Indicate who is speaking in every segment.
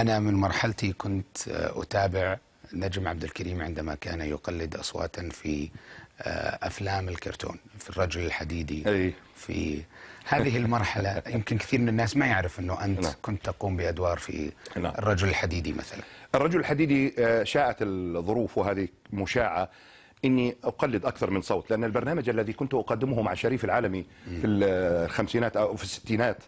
Speaker 1: أنا من مرحلتي كنت آه، أتابع نجم عبد الكريم عندما كان يقلد أصواتا في آه، أفلام الكرتون في الرجل الحديدي أي. في هذه المرحلة يمكن كثير من الناس ما يعرف أنه أنت لا. نعم. كنت تقوم بأدوار في لا. نعم. الرجل الحديدي مثلا الرجل الحديدي آه، شاءت الظروف وهذه مشاعة اني اقلد اكثر من صوت لان البرنامج الذي كنت اقدمه مع شريف العالمي في الخمسينات او في الستينات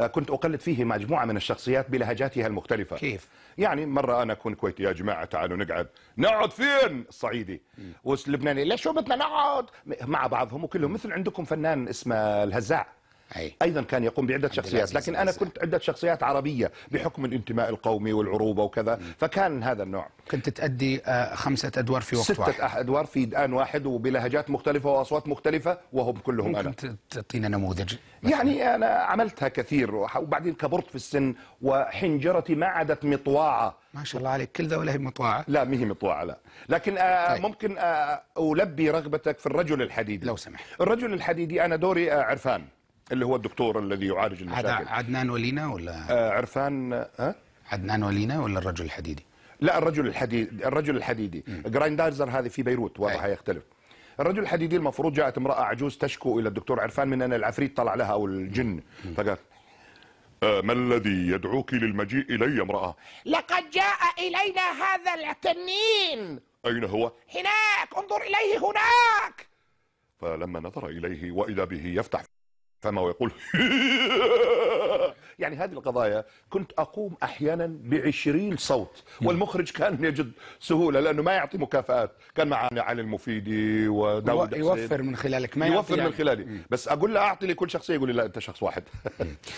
Speaker 1: آه، كنت أقلد فيه مجموعة من الشخصيات بلهجاتها المختلفة كيف؟ يعني مرة أنا أكون كويتي يا جماعة تعالوا نقعد نقعد فين؟ الصعيدي واللبناني ليش شو بدنا نقعد؟ مع بعضهم وكلهم مثل عندكم فنان اسمه الهزاع ايضا كان يقوم بعده شخصيات لكن انا كنت عده شخصيات عربيه بحكم الانتماء القومي والعروبه وكذا فكان هذا النوع كنت تؤدي آه، خمسه ادوار في وقت ستة واحد ستة ادوار في ان واحد وبلهجات مختلفه واصوات مختلفه وهم كلهم ممكن كنت تعطينا نموذج يعني انا عملتها كثير وبعدين كبرت في السن وحنجرتي ما عادت مطواعه ما شاء الله عليك كل ذولا هي مطواعة لا ما هي مطواعة لا لكن آه طيب. ممكن آه ألبي رغبتك في الرجل الحديدي لو سمحت الرجل الحديدي أنا دوري آه عرفان اللي هو الدكتور الذي يعالج المشاكل عدنان ولينا ولا آه عرفان آه؟ عدنان ولينا ولا الرجل الحديدي لا الرجل الحديد الرجل الحديدي جرايندايزر هذه في بيروت وضعها يختلف الرجل الحديدي المفروض جاءت امراه عجوز تشكو الى الدكتور عرفان من ان العفريت طلع
Speaker 2: لها او الجن فقال آه، ما الذي يدعوك للمجيء الي امراه
Speaker 1: لقد جاء الينا هذا التنين اين هو هناك انظر اليه هناك
Speaker 2: فلما نظر اليه واذا به يفتح فما ويقول يعني هذه القضايا كنت أقوم أحيانا
Speaker 1: بعشرين صوت والمخرج كان يجد سهولة لأنه ما يعطي مكافآت كان معنا علي المفيدي وداود يوفر من خلالك ما يوفر يعني. من خلالي بس أقول له أعطي لكل شخصية يقول لي لا أنت شخص واحد